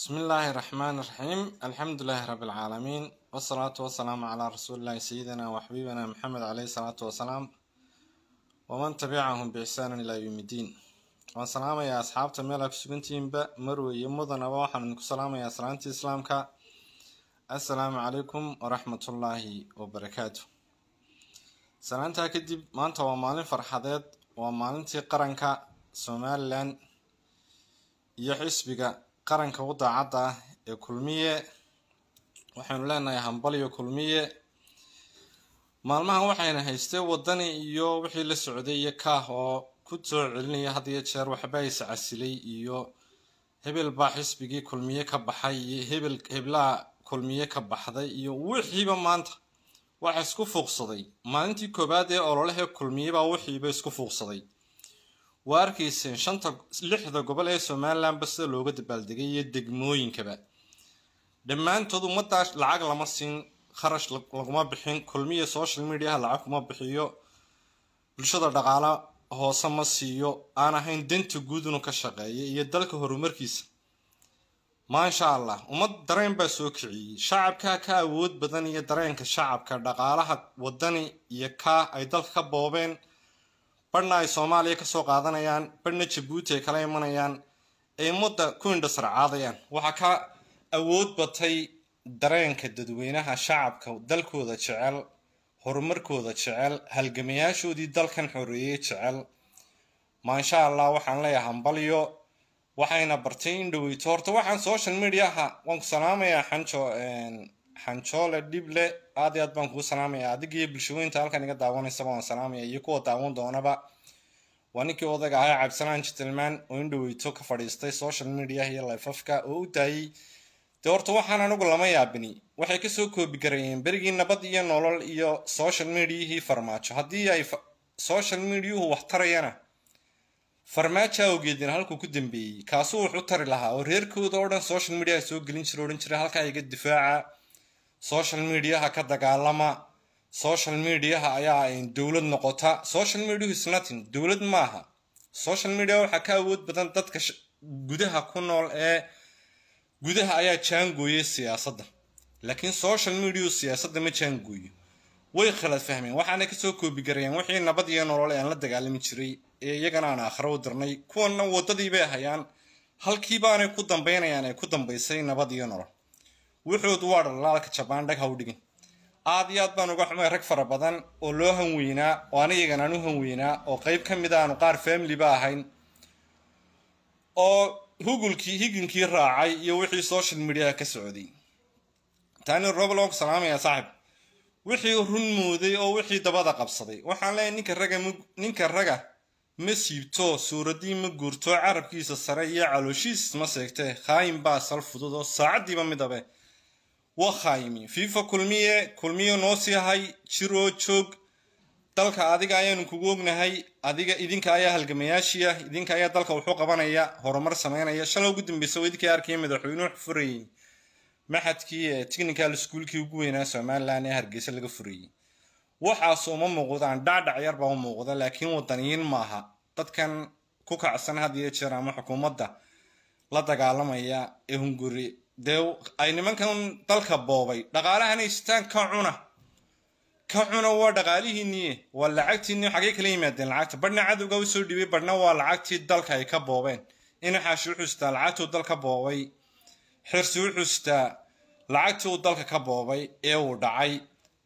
بسم الله الرحمن الرحيم الحمد لله رب العالمين والصلاة والسلام على رسول الله سيدنا وحبيبنا محمد عليه الصلاة والسلام ومن تبعهم بإحسان إلى يوم الدين وسلام يا أصحاب تميل سجنتين مرو يمضن أبوحا منكم سلام يا سلامة إسلامك السلام عليكم ورحمة الله وبركاته سلامتها كدب ما أنت ومالين فرحضيت ومالين قرنك سومالان iyo xisbiga qaranka wadaacadda ah ee kulmiye waxaynu leenahay hambalyo kulmiye maalmahan waxayna haystee wadani iyo wixii la socday iyo kaah oo ku soo celinaya had jeer waxba is casilay iyo hebel xisbigii kulmiye ka baxay iyo hebel heblaha kulmiye ka baxday iyo wixiiba maanta waxa isku fuuqsaday maalintii koowaad ee ololahee kulmiye baa wixiiba isku fuuqsaday waa arkayseen shanta lixda gobol ee somalilanba sida looga dabaaldegay iyo degmooyinkaba dhammaantood ummaddaa lacag lama siin kharash laguma bixin kulmiya social mediaha lacag kuma bixiyo bulshada dhaqaale hoose ma siiyo aan ahayn danta guud inu ka shaqeeya iyo dalka horumarkiisa maasha allah ummad dareen baa soo kiciyey shacabkaa ka awood badan iyo dareenka shacabka dhaqaalaha wadani iyo kaa ay dalka ka boobeen badhna ay soomaaliya kasoo qaadanayaan badhna jabuuti ay kala imanayaan ay ummadda ku indhasar caadayaan waxaa ka awood batay dareenka dadweynaha shacabka dalkooda jecel horumarkooda jecel halgamayaashoodii dalkan xoreeyey jecel maansha allah waxaan leeyahay hambalyo waxayna bartay in dhaweyto horta waxaan social mediaha waan ku salaamayaa xanjo xanjoole dhible aad iyo aad baan kuu salaamaya adiga iyo bulshooyinta halkan iga daawanaysaba waan salaamaya iyo kuwa daawan doonaba waa ninkii odayga ahaa cabdisalaan jitilmaan oo in dhaweyto ka fadhiistay social mediah iyo lifafka oo u daayey dee horta waxaan anugu lama yaabini waxay kasoo koobi gareeyeen berigii nabad iyo nolol iyo social mediahii farmaajo haddii ay social mediahu wax tarayana farmaajo awgeedina halkuu ku dambeeyey kaasuu wax tari lahaa oo reerkooda oo dhan social mediaha soo gelin jira odhan jira halkaa iga difaaca social mediaha ka dagaalama social mediaha ayaa ah dowlad noqota social media is nothing dowlad maaha social media waxaa ka awood badan dadka gudaha ku nool ee gudaha ayaa jaangooyay siyaasadda laakiin social media siyaasadda ma jaangooyo way khalad fahmeen waxaanay kasoo koobigareeyeen wixii nabad iyo nolol aan la dagaalami jiray ee iyagana aan aakhiro u dirnay kuwanna wadadii bay hayaan halkii baanay ku dambaynayaan ee ku dambaysay nabad iyo nolol wuxuud waa dhalaalka jabaan dhag ha dhigin aad iyo aad baan uga xumay rag fara badan oo loo hanweynaa oo aniyagan aan u hanweynaa oo qeyb ka mid aanu qaar familiba ahayn oo hugulkii higinkii raacay iyo wixii social mediaha ka socday taani roblog salaamaya saaxib wixii run mooday oo wixii dabada qabsaday waxaan leeyahay ninka raga ninka raga ma siibto suuraddii ma guurto carabkiisa sare iyo calooshiis ma seegtee khaayin baa sal fudud oo saacaddiiba midabe wakhaymi fifa kulmiye kulmiyo noo ahay jiroo joog dalka adiga ayaanu kugu ognahay adiga idinka ayaa halgamayaashia idinka ayaa dalka wuxuu qabanaya horumar sameynaya shalay ugu dambeysa idinka arkaya madaxweynuhu furayey maxadkii technical schoolkii ugu weynaa somalilan ee hargeysa laga furayay waxaas uma muuqdaan dhacdhac yar baa u muuqda laakiin wadaniyiin maaha dadkan ku kacsan had iyo jeer ama xukuumadda la dagaalamaya ee hunguri dee ay nimankan dalka boobay dhaqaalahan haystaan ka cuna ka cuna waa dhaqaalihiinniye waa lacagtiinni xaggay kala yimaadeen lacagta barhna cadowga u soo dhiibay barhna waa lacagtii dalka ay ka boobeen inaxaashi u xustaa lacagtuu dalka boobay xirsi u xustaa lacagtii uu dalka ka boobay ee uu dhacay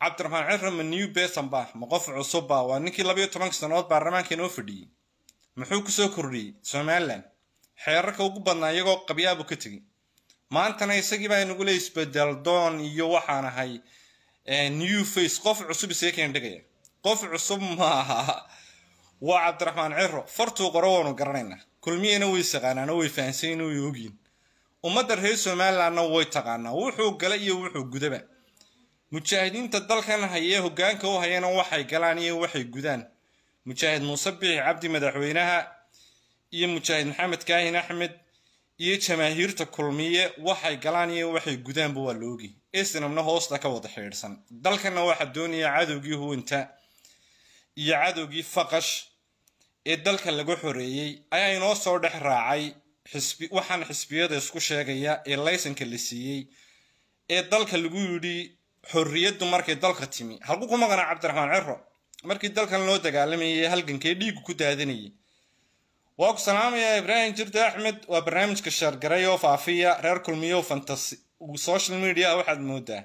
cabdiraxmaan cirama new beson baa ma qof cusubba waa ninkii labayo tobanka sannadood baarlamaanka inoo fadhiyey muxuu kusoo soo kordhiyey somalilan xeerarka ugu badnaa iyagoo qabyaabu ka tegey maantana isagii baa nugule isbedel doon iyo waxaan ahay eh, new face qof cusub isee keena dhegaya qof cusub maaha waa cabdiraxmaan ciro fartuu qoro waanu garanaynaa kulmiyena way saqaanaana way fahansaynoo way ogyiin ummadda reer somalilandna way taqaanaa wuxuu gala iyo wuxuu gudaba mujaahidiinta dalkan hayee hogaanka u hayana waxay galaan iyo waxay gudaan mujaahid muuse biix cabdi madaxweynaha iyo mujaahid maxamed kaahin axmed iyo jamaahiirta kulmiye waxay galaan iyo waxay gudaanba waa loogi ogi hoosta ka wada xiidhsan dalkanna waxaa doonaya cadowgii huwanta iyo cadowgii faqash ee dalka laga xoreeyey ayaa inoo soo dhex raacay waxaan xisbiyada isku sheegaya ee laysanka la siiyey ee dalka lagu yidhi xorriyaddu markay dalka timi halku ku qana cabdiraxmaan ciro markii dalkan loo dagaalamayay halgankee dhiigu ku daadanayay waa ku salaamayaa ibraahim jirde axmed waa barnaamijka shaargaray oo faafiya reer kulmiyo fantas social media waxaad moodaa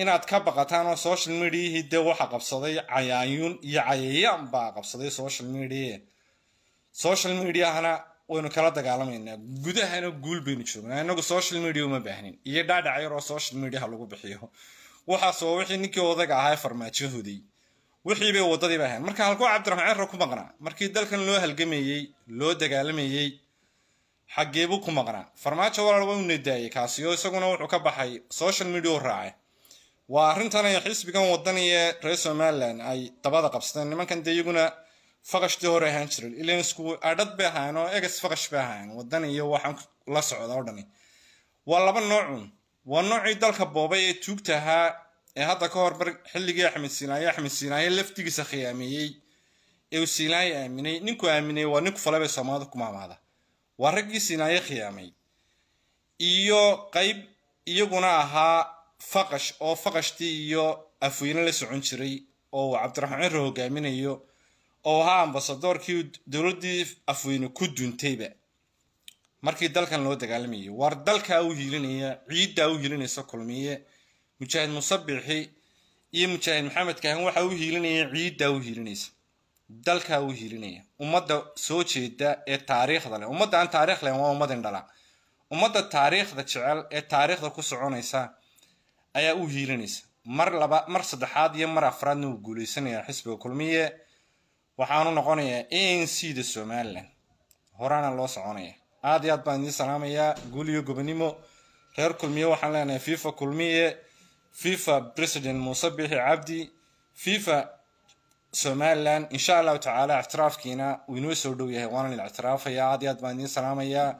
inaad ka baqataan oo social mediahii dee waxa qabsaday cayaayuun iyo cayayaan baa qabsaday social media social mediahana waynu kala dagaalamaynaa gudahana guul baynu joognaa inagu social media uma baahnin iyo dhaadhac oo social mediaha lagu bixiyo waxaasoo wixii ninkii odag ahaa farmaajo hoday wixii bay waddadii bay ahayd marka halkuu cabdiraxmaan cirra ku maqnaa markii dalkan loo halgamayey loo dagaalamayey xaggee buu ku maqnaa farmaajo walaal waa una nadaayey kaasi oo isaguna wuxuu ka baxay social media u raacay waa arrintan ay xisbigan wadaniye reer somalilan ay dabada qabsadeen nimankan dee iyaguna faqashtii hore ahaan jiren ilan isku adhad bay ahaayeen oo egas faqash bay ahaayeen wadan iyo waxaan la socda oo dhani waa laba noocun waa noocii dalka boobay ee tuugta ahaa ee hadda ka hor xilligii axmed sinaaye axmed sinaaye laftigiisa khiyaameeyey ee uu sinaaye aaminay ninkuu aaminay waa ninku falebee soomaalidu ku maamaada waa raggii sinaaye khiyaamay iyo qayb iyaguna ahaa faqash oo faqashtii iyo afweyne la socon jiray oo uu cabdiraxmaan cirra hogaaminayo oo ahaa ambasadoorkii dowladdii afweyne ku duntayba markii dalkan loo dagaalamayay waar dalkaa u hiilinaya ciidda u hiilinaysa kulmiye mujaahid musabixi iyo mujaahid maxamed kahan waxaa u hiilinaya ciiddaa u hiilinaysa dalkaa u hiilinaya ummadda soo jeeda ee taariikhda leh ummadda aan taarikh lehen waa ummadin dhala ummadda taariikhda jecel ee taariikhda ku soconaysa ayaa u hiilinaysa mar laba mar saddexaad iyo mar afraadna uu guulaysanayaa xisbiga kulmiye waxaanu noqonayaa a n c da somalilan horaana loo soconaya aad iyo aad baan idiin salaamayaa guuliyo iyo gobonimo reer kulmiye waxaan leenahay fifa kulmiye fifa president muuse bixi cabdi fifa somalilan insha allahu tacaala ictiraafkiina uu inoo soo dhow yahay waana la ictiraafaya aad iyo aad baan idiin salaamayaa